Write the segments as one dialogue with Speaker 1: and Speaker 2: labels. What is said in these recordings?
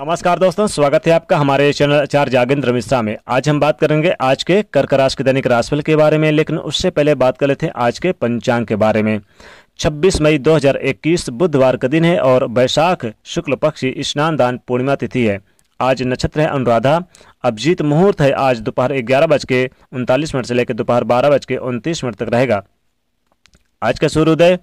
Speaker 1: नमस्कार दोस्तों स्वागत है आपका हमारे चैनल चार जागेंद्र मिश्रा में आज हम बात करेंगे आज के कर्क राशि के दैनिक राशिफल के बारे में लेकिन उससे पहले बात कर लेते हैं आज के पंचांग के बारे में 26 मई 2021 बुधवार का दिन है और बैशाख शुक्ल पक्ष स्नान दान पूर्णिमा तिथि है आज नक्षत्र है अनुराधा अभिजीत मुहूर्त है आज दोपहर ग्यारह बज के उनतालीस मिनट से लेकर दोपहर बारह बज के उनतीस मिनट तक रहेगा आज का सूर्योदय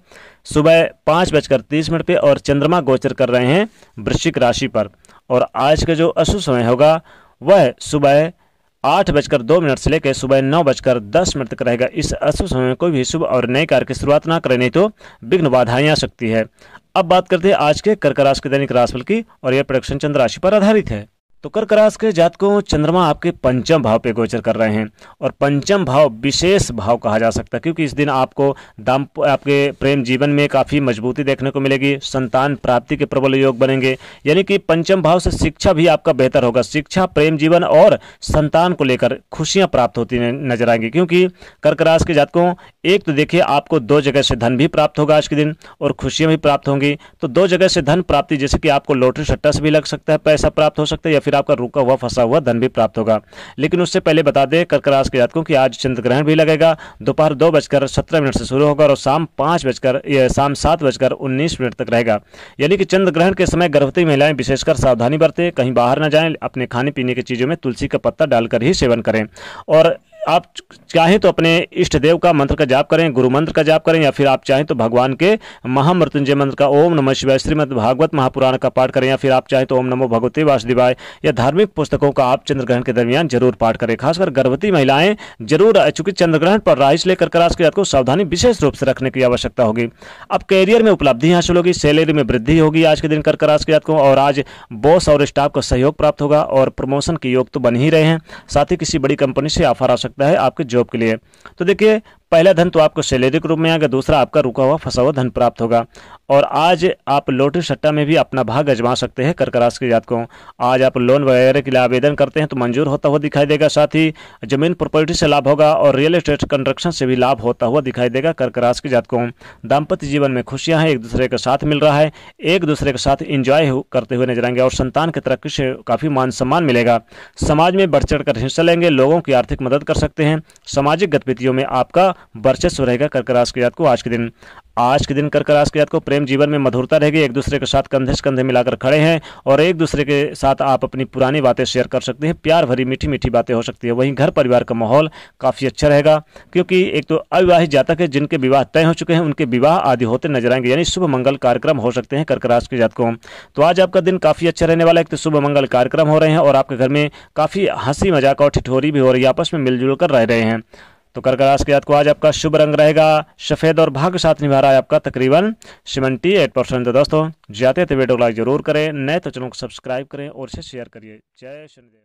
Speaker 1: सुबह पाँच बजकर तीस मिनट पे और चंद्रमा गोचर कर रहे हैं वृश्चिक राशि पर और आज का जो अशुभ समय होगा वह सुबह आठ बजकर दो मिनट से लेकर सुबह नौ बजकर दस मिनट तक रहेगा इस अशुभ समय में कोई भी शुभ और नए कार्य की शुरुआत ना करें नहीं तो विघ्न बाधाएं आ सकती है अब बात करते हैं आज के कर्क राशि के दैनिक राशिफल की और यह प्रोडक्शन चंद्र राशि पर आधारित है तो कर्क राशि के जातकों चंद्रमा आपके पंचम भाव पे गोचर कर रहे हैं और पंचम भाव विशेष भाव कहा जा सकता है क्योंकि इस दिन आपको दाम आपके प्रेम जीवन में काफ़ी मजबूती देखने को मिलेगी संतान प्राप्ति के प्रबल योग बनेंगे यानी कि पंचम भाव से शिक्षा भी आपका बेहतर होगा शिक्षा प्रेम जीवन और संतान को लेकर खुशियाँ प्राप्त होती नजर आएंगी क्योंकि कर्क राशि के जातकों एक तो देखिए आपको दो जगह से धन भी प्राप्त होगा आज के दिन और खुशियाँ भी प्राप्त होंगी तो दो जगह से धन प्राप्ति जैसे कि आपको लॉटरी सट्टा से भी लग सकता है पैसा प्राप्त हो सकता है या फिर आपका रुका हुआ फंसा हुआ धन भी प्राप्त होगा लेकिन उससे पहले बता दें कर्क राशि के जातकों की आज चंद्र ग्रहण भी लगेगा दोपहर दो बजकर सत्रह मिनट से शुरू होगा और शाम पाँच बजकर शाम सात बजकर उन्नीस मिनट तक रहेगा यानी कि चंद्र ग्रहण के समय गर्भवती महिलाएं विशेषकर सावधानी बरतें कहीं बाहर न जाएं अपने खाने पीने की चीज़ों में तुलसी का पत्ता डालकर ही सेवन करें और आप चाहें तो अपने इष्ट देव का मंत्र का जाप करें गुरु मंत्र का जाप करें या फिर आप चाहें तो भगवान के महामृत्युंजय मंत्र का ओम नमः शिवाय श्रीमद् भागवत महापुराण का पाठ करें या फिर आप चाहें तो ओम नमो भगवते वासुदेवाय या धार्मिक पुस्तकों का आप चंद्र ग्रहण के दरमियान जरूर पाठ करें खासकर गर्भवती महिलाएं जरूर चूंकि चंद्र ग्रहण पर राइस लेकर कर्कराश की रात को सावधानी विशेष रूप से रखने की आवश्यकता होगी अब कैरियर में उपलब्धि हासिल होगी सैलरी में वृद्धि होगी आज के दिन कर्कराश की रात को और आज बॉस और स्टाफ का सहयोग प्राप्त होगा और प्रमोशन के योग तो बन ही रहे हैं साथ ही किसी बड़ी कंपनी से ऑफर आ सकते सकता है आपके जॉब के लिए तो देखिए पहला धन तो आपको सैलरी के रूप में आएगा दूसरा आपका रुका हुआ फंसा हुआ धन प्राप्त होगा और आज आप लोटरी सट्टा में भी अपना भाग अजमा सकते हैं कर्क राशि के जातकों आज आप लोन वगैरह के लिए आवेदन करते हैं तो मंजूर होता हुआ दिखाई देगा साथ ही जमीन प्रॉपर्टी से लाभ होगा और रियल एस्टेट कंस्ट्रक्शन से भी लाभ होता हुआ दिखाई देगा कर्क राशि के जातकों दाम्पत्य जीवन में खुशियां हैं एक दूसरे के साथ मिल रहा है एक दूसरे के साथ इंजॉय करते हुए नजर आएंगे और संतान की तरक्की से काफ़ी मान सम्मान मिलेगा समाज में बढ़ चढ़ कर हिस्सा लेंगे लोगों की आर्थिक मदद कर सकते हैं सामाजिक गतिविधियों में आपका वर्चस्व रहेगा कर्क राशि के जातकों आज के दिन आज के दिन कर्क राशि के जातकों को प्रेम जीवन में मधुरता रहेगी एक दूसरे के साथ कंधे से कंधे मिलाकर खड़े हैं और एक दूसरे के साथ आप अपनी पुरानी बातें शेयर कर सकते हैं प्यार भरी मीठी मीठी बातें हो सकती है वहीं घर परिवार का माहौल काफ़ी अच्छा रहेगा क्योंकि एक तो अविवाहित जातक है जिनके विवाह तय हो चुके हैं उनके विवाह आदि होते नजर आएंगे यानी शुभ मंगल कार्यक्रम हो सकते हैं कर्क राशि के जातकों तो आज आपका दिन काफ़ी अच्छा रहने वाला है एक तो शुभ मंगल कार्यक्रम हो रहे हैं और आपके घर में काफ़ी हंसी मजाक और ठिठोरी भी हो रही है आपस में मिलजुल कर रह रहे हैं तो कर्क राशि के जात को आज आपका शुभ रंग रहेगा सफेद और भाग्य साथ निभा रहा है आपका तकरीबन सेवेंटी एट परसेंट तो दोस्तों जाते तो थे वीडियो को लाइक जरूर करें नए तो चैनल को सब्सक्राइब करें और इसे शेयर करिए जय शनिदेव